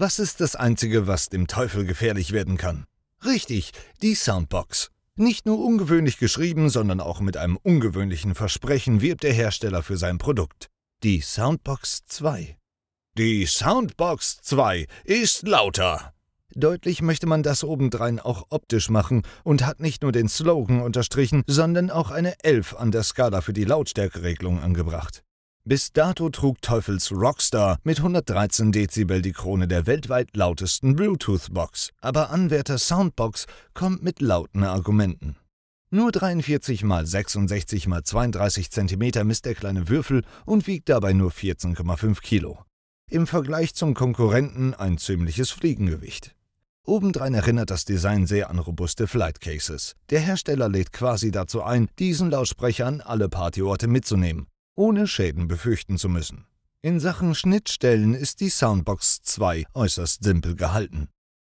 Was ist das Einzige, was dem Teufel gefährlich werden kann? Richtig, die Soundbox. Nicht nur ungewöhnlich geschrieben, sondern auch mit einem ungewöhnlichen Versprechen wirbt der Hersteller für sein Produkt. Die Soundbox 2. Die Soundbox 2 ist lauter. Deutlich möchte man das obendrein auch optisch machen und hat nicht nur den Slogan unterstrichen, sondern auch eine 11 an der Skala für die Lautstärkeregelung angebracht. Bis dato trug Teufels Rockstar mit 113 Dezibel die Krone der weltweit lautesten Bluetooth-Box, aber Anwärter Soundbox kommt mit lauten Argumenten. Nur 43 x 66 x 32 cm misst der kleine Würfel und wiegt dabei nur 14,5 Kilo. Im Vergleich zum Konkurrenten ein ziemliches Fliegengewicht. Obendrein erinnert das Design sehr an robuste Flightcases. Der Hersteller lädt quasi dazu ein, diesen Lautsprecher an alle Partyorte mitzunehmen ohne Schäden befürchten zu müssen. In Sachen Schnittstellen ist die Soundbox 2 äußerst simpel gehalten.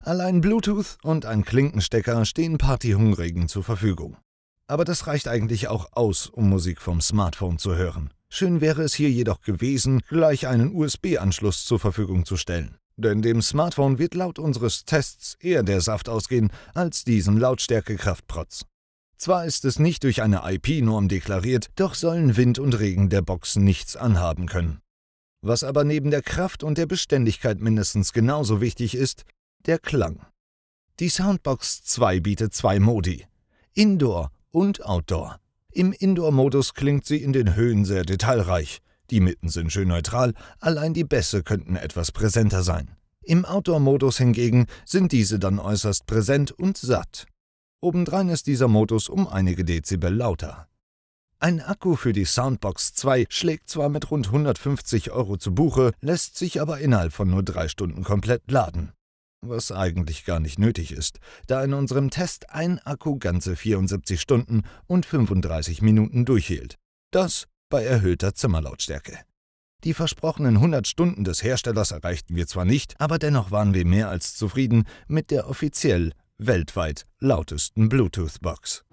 Allein Bluetooth und ein Klinkenstecker stehen Partyhungrigen zur Verfügung. Aber das reicht eigentlich auch aus, um Musik vom Smartphone zu hören. Schön wäre es hier jedoch gewesen, gleich einen USB-Anschluss zur Verfügung zu stellen. Denn dem Smartphone wird laut unseres Tests eher der Saft ausgehen als diesem Lautstärkekraftprotz. Zwar ist es nicht durch eine IP-Norm deklariert, doch sollen Wind und Regen der Box nichts anhaben können. Was aber neben der Kraft und der Beständigkeit mindestens genauso wichtig ist, der Klang. Die Soundbox 2 bietet zwei Modi: Indoor und Outdoor. Im Indoor-Modus klingt sie in den Höhen sehr detailreich. Die Mitten sind schön neutral, allein die Bässe könnten etwas präsenter sein. Im Outdoor-Modus hingegen sind diese dann äußerst präsent und satt. Obendrein ist dieser Modus um einige Dezibel lauter. Ein Akku für die Soundbox 2 schlägt zwar mit rund 150 Euro zu Buche, lässt sich aber innerhalb von nur drei Stunden komplett laden. Was eigentlich gar nicht nötig ist, da in unserem Test ein Akku ganze 74 Stunden und 35 Minuten durchhielt. Das bei erhöhter Zimmerlautstärke. Die versprochenen 100 Stunden des Herstellers erreichten wir zwar nicht, aber dennoch waren wir mehr als zufrieden mit der offiziell weltweit lautesten Bluetooth-Box.